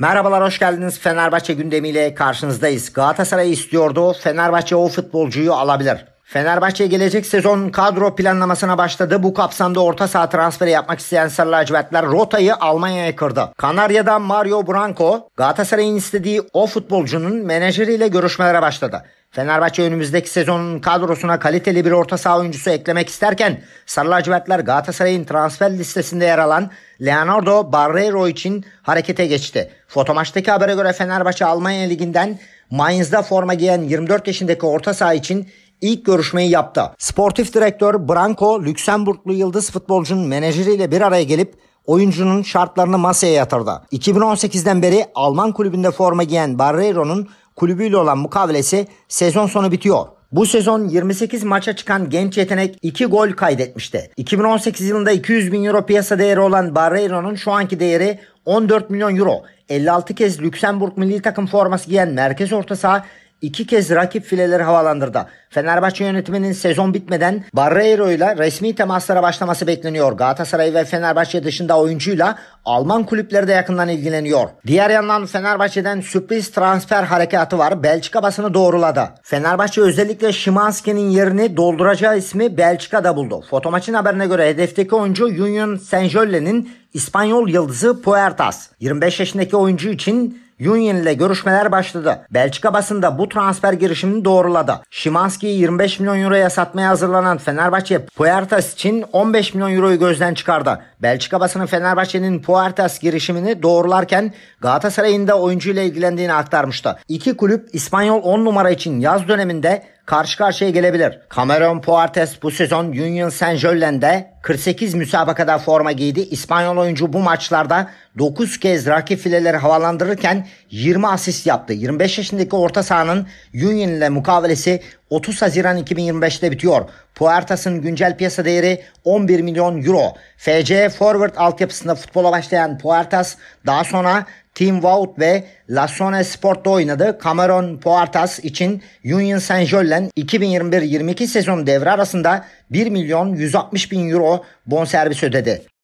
Merhabalar hoş geldiniz. Fenerbahçe gündemiyle karşınızdayız. Galatasaray istiyordu. Fenerbahçe o futbolcuyu alabilir. Fenerbahçe gelecek sezon kadro planlamasına başladı. Bu kapsamda orta saha transferi yapmak isteyen Sarı Lacivertler rotayı Almanya'ya kırdı. Kanarya'dan Mario Branco Galatasaray'ın istediği o futbolcunun menajeriyle görüşmelere başladı. Fenerbahçe önümüzdeki sezonun kadrosuna kaliteli bir orta saha oyuncusu eklemek isterken Sarı Lacivertler Galatasaray'ın transfer listesinde yer alan Leonardo Barreiro için harekete geçti. Fotomaçtaki habere göre Fenerbahçe Almanya Ligi'nden Mainz'da forma giyen 24 yaşındaki orta saha için ilk görüşmeyi yaptı. Sportif direktör Branko, Lüksemburglu yıldız futbolcunun menajeriyle bir araya gelip oyuncunun şartlarını masaya yatırdı. 2018'den beri Alman kulübünde forma giyen Barreiro'nun kulübüyle olan mukavelesi sezon sonu bitiyor. Bu sezon 28 maça çıkan genç yetenek 2 gol kaydetmişti. 2018 yılında 200 bin euro piyasa değeri olan Barreiro'nun şu anki değeri 14 milyon euro. 56 kez Lüksemburg milli takım forması giyen merkez orta saha iki kez rakip fileleri havalandırdı. Fenerbahçe yönetiminin sezon bitmeden Barreiro ile resmi temaslara başlaması bekleniyor. Galatasaray ve Fenerbahçe dışında oyuncuyla Alman kulüpleri de yakından ilgileniyor. Diğer yandan Fenerbahçe'den sürpriz transfer harekatı var. Belçika basını doğruladı. Fenerbahçe özellikle Şimanski'nin yerini dolduracağı ismi Belçika'da buldu. Fotomaç'ın haberine göre hedefteki oyuncu Union Saint-Jolle'nin İspanyol yıldızı Puertas. 25 yaşındaki oyuncu için Union ile görüşmeler başladı. Belçika basında bu transfer girişimini doğruladı. Şimanski'yi 25 milyon euroya satmaya hazırlanan Fenerbahçe Puertas için 15 milyon euroyu gözden çıkardı. Belçika basını Fenerbahçe'nin Puertas girişimini doğrularken Galatasaray'ın da oyuncuyla ilgilendiğini aktarmıştı. İki kulüp İspanyol 10 numara için yaz döneminde karşı karşıya gelebilir. Cameron Puertas bu sezon Union Saint-Jolien'de 48 müsabakada forma giydi. İspanyol oyuncu bu maçlarda 9 kez rakip fileleri havalandırırken 20 asist yaptı. 25 yaşındaki orta sahanın Union ile mukavelesi 30 Haziran 2025'te bitiyor. Puertas'ın güncel piyasa değeri 11 milyon euro. FC Forward altyapısında futbola başlayan Puertas daha sonra Team Vaut ve La Lassone Sport'ta oynadı. Cameron Poartas için Union Saint Jollen 2021-22 sezon devre arasında 1 milyon 160 bin euro bonservis ödedi.